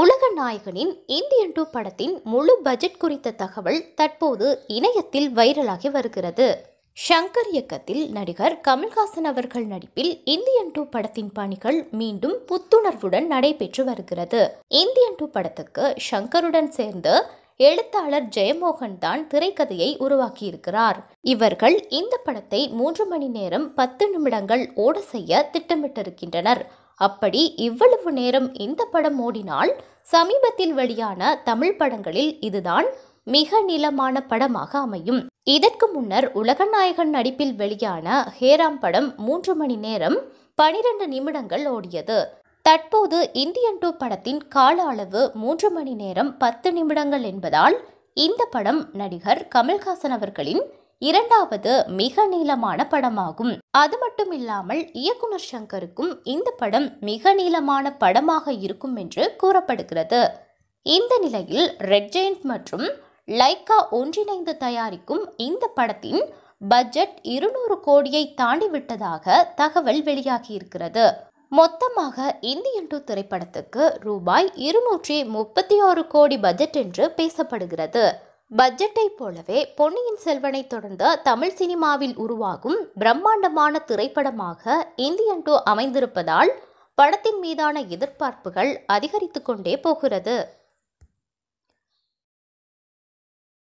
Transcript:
உலக நாயகனின் Indian two படத்தின் முழு பட்ஜெட் குறித்த தகவல் தற்போது இணையத்தில் வைரலாகி வருகிறது ஷங்கர் இயக்கத்தில் நடிகர் கமல்ஹாசன் அவர்கள் நடிப்பில் இந்தியன் டூ படத்தின் பணிகள் மீண்டும் புத்துணர்வுடன் நடைபெற்று வருகிறது இந்தியன் டூ படத்துக்கு ஷங்கருடன் சேர்ந்து எழுத்தாளர் ஜெயமோகன் தான் திரைக்கதையை உருவாக்கியிருக்கிறார் இவர்கள் இந்த படத்தை மூன்று மணி நேரம் பத்து நிமிடங்கள் ஓட செய்ய திட்டமிட்டிருக்கின்றனர் அப்படி இவ்வளவு நேரம் இந்த படம் ஓடினால் சமீபத்தில் வெளியான தமிழ் படங்களில் இதுதான் மிக நீளமான படமாக அமையும் இதற்கு முன்னர் உலகநாயகன் நடிப்பில் வெளியான ஹேராம் படம் மூன்று மணி நேரம் பனிரெண்டு நிமிடங்கள் ஓடியது தற்போது இந்தியன் டூ படத்தின் கால அளவு மூன்று மணி நேரம் பத்து நிமிடங்கள் என்பதால் இந்த படம் நடிகர் கமல்ஹாசன் அவர்களின் இரண்டாவது மிக நீளமான படமாகும் அது மட்டும் இல்லாமல் இயக்குனர் சங்கருக்கும் இந்த படம் மிக நீளமான படமாக இருக்கும் என்று கூறப்படுகிறது இந்த நிலையில் ரெட் ஜெயண்ட் மற்றும் லைக்கா ஒன்றிணைந்து தயாரிக்கும் இந்த படத்தின் பட்ஜெட் இருநூறு கோடியை தாண்டிவிட்டதாக தகவல் வெளியாகியிருக்கிறது மொத்தமாக இந்தியன் டூ திரைப்படத்துக்கு ரூபாய் இருநூற்றி முப்பத்தி ஆறு கோடி பட்ஜெட் என்று பேசப்படுகிறது பட்ஜெட்டை போலவே பொன்னியின் செல்வனை தொடர்ந்த தமிழ் சினிமாவில் உருவாகும் பிரம்மாண்டமான திரைப்படமாக இந்தியன் டூ அமைந்திருப்பதால் படத்தின் மீதான எதிர்பார்ப்புகள் அதிகரித்து கொண்டே போகிறது